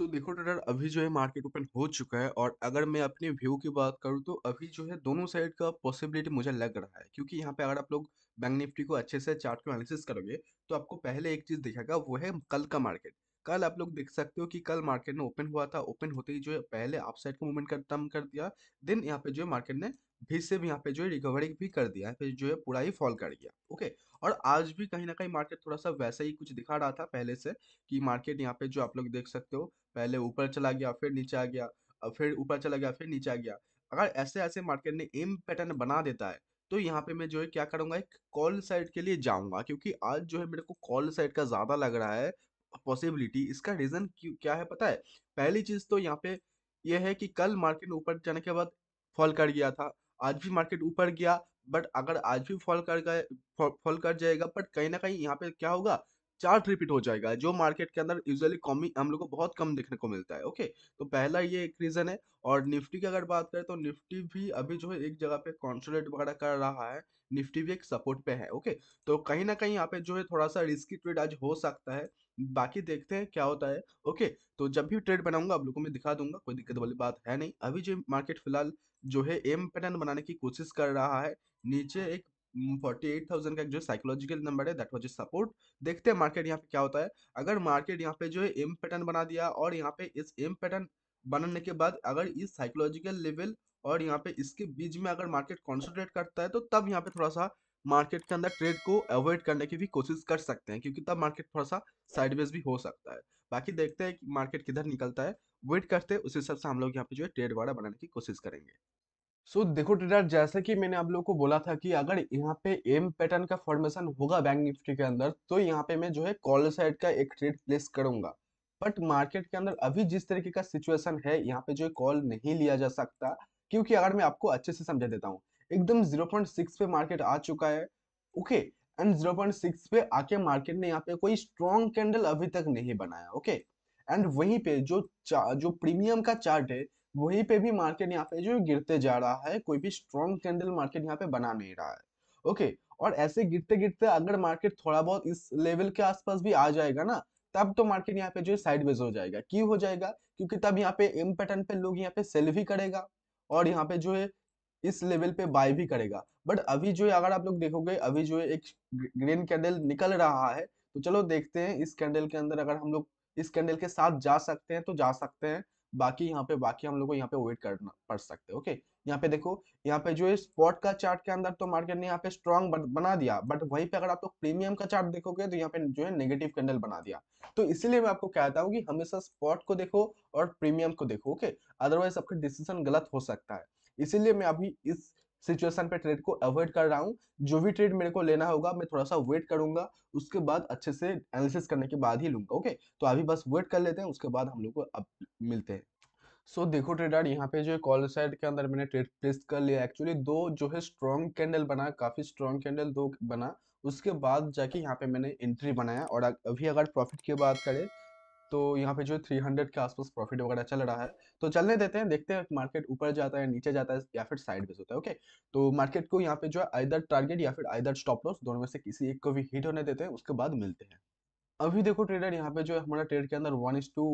सो देखो ट्रेडर अभी जो है मार्केट ओपन हो चुका है और अगर मैं अपने व्यू की बात करूँ तो अभी जो है दोनों साइड का पॉसिबिलिटी मुझे लग रहा है क्योंकि यहाँ पे अगर आप लोग बैंक निफ्टी को अच्छे से चार्ट को एनालिसिस करोगे तो आपको पहले एक चीज़ दिखेगा वो है कल का मार्केट कल आप लोग देख सकते हो कि कल मार्केट ने ओपन हुआ था ओपन होते ही जो है पहले आप को मूवमेंट कर कर दिया देन यहाँ पे जो है मार्केट ने फिर से भी यहाँ पे जो है रिकवरी भी कर दिया है फिर जो है पूरा ही फॉल कर गया ओके और आज भी कहीं ना कहीं मार्केट थोड़ा सा वैसा ही कुछ दिखा रहा था पहले से कि मार्केट यहाँ पे जो आप लोग देख सकते हो पहले ऊपर चला गया फिर नीचे आ गया फिर ऊपर चला गया फिर नीचे आ गया अगर ऐसे ऐसे मार्केट ने एम पैटर्न बना देता है तो यहाँ पे मैं जो है क्या करूंगा एक कॉल साइड के लिए जाऊंगा क्योंकि आज जो है मेरे को कॉल साइड का ज़्यादा लग रहा है पॉसिबिलिटी इसका रीज़न क्या है पता है पहली चीज़ तो यहाँ पे यह है कि कल मार्केट ऊपर जाने के बाद फॉल कर गया था आज भी मार्केट ऊपर गया बट अगर आज भी फॉल कर गए फॉल कर जाएगा बट कहीं ना कहीं यहाँ पे क्या होगा चार्ट रिपीट हो जाएगा जो मार्केट के अंदर यूजली कॉमी हम लोग को बहुत कम देखने को मिलता है ओके तो पहला ये एक रीज़न है और निफ्टी की अगर बात करें तो निफ्टी भी अभी जो है एक जगह पे कॉन्सोलेट वगैरह कर रहा है निफ्टी भी एक सपोर्ट पे है ओके तो कहीं ना कहीं यहाँ पे जो है थोड़ा सा रिस्की ट्रेड आज हो सकता है बाकी देखते हैं क्या होता है ओके तो जब भी ट्रेड बनाऊंगा आप लोगों को मैं दिखा दूंगा कोई दिक्कत वाली बात है नहीं अभी जो मार्केट फिलहाल जो है एम पैटर्न बनाने की कोशिश कर रहा है नीचे एक 48,000 का जो साइकोलॉजिकल नंबर है दैट वॉज सपोर्ट देखते हैं मार्केट यहाँ पे क्या होता है अगर मार्केट यहाँ पे जो है एम पैटर्न बना दिया और यहाँ पे इस एम पैटर्न बनने के बाद अगर इस साइकोलॉजिकल लेवल और यहाँ पे इसके बीच में अगर मार्केट कॉन्सेंट्रेट करता है तो तब यहाँ पे थोड़ा सा मार्केट के अंदर ट्रेड को अवॉइड करने की भी कोशिश कर सकते हैं क्योंकि तब मार्केट थोड़ा सा साइडवेज भी हो सकता है बाकी देखते हैं कि मार्केट किधर निकलता है वेट करते हैं उस हिसाब से हम लोग यहाँ पे जो है ट्रेड वाड़ा बनाने की कोशिश करेंगे सो so, देखो ट्रेडर जैसे कि मैंने आप लोगों को बोला था कि अगर यहाँ पे एम पैटर्न का फॉर्मेशन होगा बैंक निफ्टी के अंदर तो यहाँ पे मैं जो है कॉल साइड का एक ट्रेड प्लेस करूंगा बट मार्केट के अंदर अभी जिस तरीके का सिचुएशन है यहाँ पे जो है कॉल नहीं लिया जा सकता क्योंकि अगर मैं आपको अच्छे से समझा देता हूँ एकदम जीरो पे मार्केट आ चुका है ओके एंड जीरो पे आके मार्केट ने यहाँ पे कोई स्ट्रॉन्ग कैंडल अभी तक नहीं बनाया ओके एंड वहीं पे जो जो प्रीमियम का चार्ट है वहीं पे भी मार्केट यहाँ पे जो गिरते जा रहा है कोई भी स्ट्रॉन्ग कैंडल मार्केट यहाँ पे बना नहीं रहा है ओके और ऐसे गिरते गिरते अगर मार्केट थोड़ा बहुत इस लेवल के आसपास भी आ जाएगा ना तब तो मार्केट यहाँ पे जो है साइड हो जाएगा क्यों हो जाएगा क्योंकि तब यहाँ पे एम पैटर्न पे लोग यहाँ पे सेल भी करेगा और यहाँ पे जो है इस लेवल पे बाय भी करेगा बट अभी जो है अगर आप लोग देखोगे अभी जो है एक ग्रीन कैंडल निकल रहा है तो चलो देखते हैं इस कैंडल के अंदर अगर हम लोग इस कैंडल के साथ जा सकते हैं तो जा सकते हैं बाकी यहाँ पे बाकी हम लोग को यहाँ पे वेट करना पड़ सकते ओके यहाँ पे देखो यहाँ पे जो है स्पॉट का चार्ट के अंदर तो मार्केट ने यहाँ पे स्ट्रॉन्ग बना दिया बट वहीं पे अगर आप लोग तो प्रीमियम का चार्ट देखोगे तो यहाँ पे जो है नेगेटिव कैंडल बना दिया तो इसीलिए मैं आपको कहता हूँ कि हमेशा स्पॉट को देखो और प्रीमियम को देखो ओके अदरवाइज आपका डिसीजन गलत हो सकता है इसीलिए मैं अभी इस सिचुएशन पे ट्रेड को अवॉइड कर रहा हूँ जो भी ट्रेड मेरे को लेना होगा मैं थोड़ा सा वेट करूंगा उसके बाद अच्छे से एनालिसिस करने के बाद ही लूंगा ओके तो अभी बस वेट कर लेते हैं उसके बाद हम लोग को अब मिलते हैं सो so, देखो ट्रेडर यहाँ पे जो कॉल साइड के अंदर मैंने ट्रेड प्लेस कर लिया एक्चुअली दो जो है स्ट्रॉन्ग कैंडल बना काफ़ी स्ट्रॉन्ग कैंडल दो बना उसके बाद जाके यहाँ पे मैंने एंट्री बनाया और अभी अगर प्रॉफिट की बात करें तो यहाँ पे जो थ्री हंड्रेड के आसपास प्रॉफिट वगैरह चल रहा है तो चलने देते हैं देखते हैं मार्केट ऊपर जाता है नीचे जाता है या फिर साइड बेस होता है ओके तो मार्केट को यहाँ पे जो है आइदर टारगेट या फिर आइदर स्टॉप लॉस दोनों में से किसी एक को भी हिट होने देते हैं उसके बाद मिलते हैं अभी देखो ट्रेडर यहाँ पे जो है हमारा ट्रेड के अंदर one is two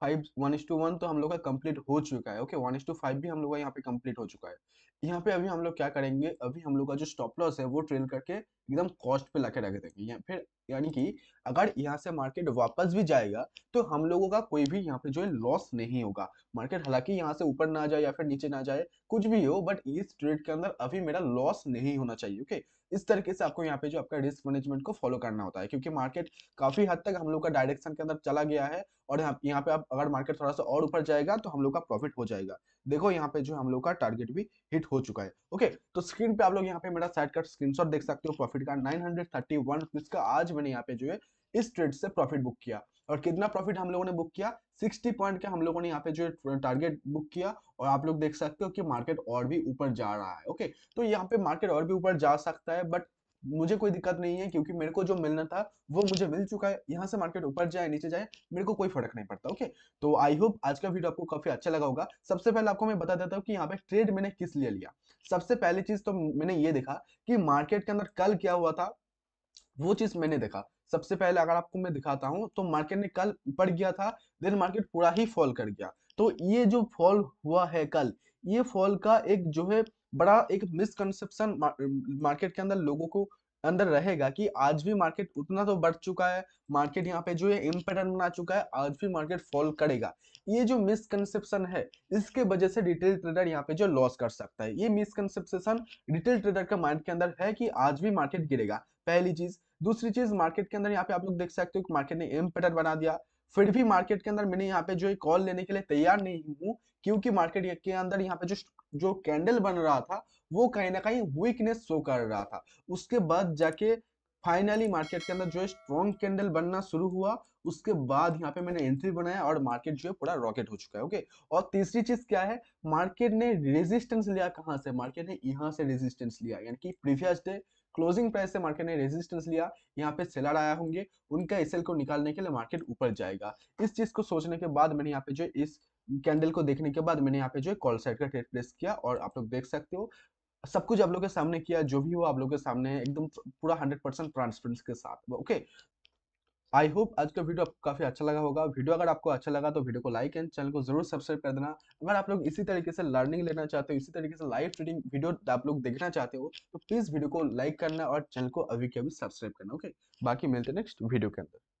five one is two one तो हम लोग का कंप्लीट हो चुका है okay one is two five भी हम लोग का यहाँ पे कंप्लीट हो चुका है यहाँ पे अभी हम लोग क्या करेंगे अभी हम लोग का जो स्टॉप लॉस है वो ट्रेल करके एकदम कॉस्ट पे लाके रख देंगे या फिर यानी कि अगर यहाँ से मार्केट वापस भी जाएगा तो हम लोगों का कोई भी यहाँ पे जो है लॉस नहीं होगा मार्केट हालांकि यहाँ से ऊपर ना जाए या फिर नीचे ना जाए कुछ भी हो बट इस ट्रेड के अंदर अभी मेरा लॉस नहीं होना चाहिए ओके इस तरीके से आपको यहाँ पे जो आपका रिस्क मैनेजमेंट को फॉलो करना होता है क्योंकि मार्केट काफी हद तक हम लोग का डायरेक्शन के अंदर चला गया है और यहाँ पे आप अगर मार्केट थोड़ा सा और ऊपर जाएगा तो हम लोग का प्रॉफिट हो जाएगा देखो यहाँ पे जो हम लोग का टारगेट भी हिट हो चुका है ओके तो स्क्रीन पे आप लोग यहाँ पे मेरा साइड का स्क्रीनशॉट देख सकते हो प्रॉफिट का नाइन हंड्रेड का आज मैंने यहाँ पे जो है इस ट्रेड से प्रॉफिट बुक किया और कितना प्रॉफिट हम लोगों ने बुक किया 60 पॉइंट के हम लोगों ने यहाँ पे जो टारगेट बुक किया और आप लोग देख सकते हो कि मार्केट और भी ऊपर जा रहा है ओके तो यहाँ पे मार्केट और भी ऊपर जा सकता है बट मुझे कोई दिक्कत नहीं है क्योंकि मेरे को जो मिलना था वो मुझे मिल चुका है यहाँ से मार्केट ऊपर जाए नीचे जाए मेरे को कोई फर्क नहीं पड़ता ओके तो आई होप आज का वीडियो आपको काफी अच्छा लगा होगा सबसे पहले आपको मैं बता देता हूँ कि यहाँ पे ट्रेड मैंने किस लिए लिया सबसे पहली चीज तो मैंने ये देखा कि मार्केट के अंदर कल क्या हुआ था वो चीज मैंने देखा सबसे पहले अगर आपको मैं दिखाता हूँ तो मार्केट ने कल ऊपर गया था देन मार्केट पूरा ही फॉल कर गया तो ये जो फॉल हुआ है कल ये फॉल का एक जो है बड़ा एक मिसकनसेप्शन मार्केट के अंदर लोगों को अंदर रहेगा कि आज भी मार्केट उतना तो बढ़ चुका है मार्केट यहाँ पे जो ये एम पैटर्न बना चुका है आज भी मार्केट फॉल करेगा ये जो मिसकनसेप्शन है इसके वजह से रिटेल ट्रेडर यहाँ पे जो लॉस कर सकता है ये मिसकनसेप्शन रिटेल ट्रेडर के माइंड के अंदर है कि आज भी मार्केट गिरेगा पहली चीज दूसरी चीज मार्केट के अंदर यहाँ पे आप लोग देख सकते हो कि मार्केट ने एम पैटर्न बना दिया फिर भी मार्केट के अंदर मैंने यहाँ पे जो कॉल लेने के लिए तैयार नहीं हूँ क्योंकि मार्केट के अंदर यहाँ पे जो जो कैंडल बन रहा था वो कहीं ना कहीं वीकनेस शो कर रहा था उसके बाद जाके फाइनली मार्केट के अंदर जो है स्ट्रॉन्ग कैंडल बनना शुरू हुआ उसके बाद यहाँ पे मैंने एंट्री बनाया और मार्केट जो है पूरा रॉकेट हो चुका है ओके और तीसरी चीज क्या है मार्केट ने रेजिस्टेंस लिया कहाँ से मार्केट ने यहाँ से रेजिस्टेंस लिया यानी कि प्रीवियस डे क्लोजिंग प्राइस से मार्केट ने रेजिस्टेंस लिया यहाँ पे सेलर आया होंगे उनका एसएल को निकालने के लिए मार्केट ऊपर जाएगा इस चीज को सोचने के बाद मैंने यहाँ पे जो इस कैंडल को देखने के बाद मैंने यहाँ पे जो है कॉल साइड का ट्रेड प्लेस किया और आप लोग देख सकते हो सब कुछ आप लोग के सामने किया जो भी हो आप लोग के सामने एकदम पूरा हंड्रेड परसेंट ट्रांसपेरेंसी के साथ ओके आई होप आज का वीडियो आपको काफ़ी अच्छा लगा होगा वीडियो अगर आपको अच्छा लगा तो वीडियो को लाइक एंड चैनल को जरूर सब्सक्राइब कर देना अगर आप लोग इसी तरीके से लर्निंग लेना चाहते हो इसी तरीके से लाइव ट्रेडिंग वीडियो आप लोग देखना चाहते हो तो प्लीज़ वीडियो को लाइक करना और चैनल को अभी के अभी सब्सक्राइब करना ओके बाकी मिलते नेक्स्ट वीडियो के अंदर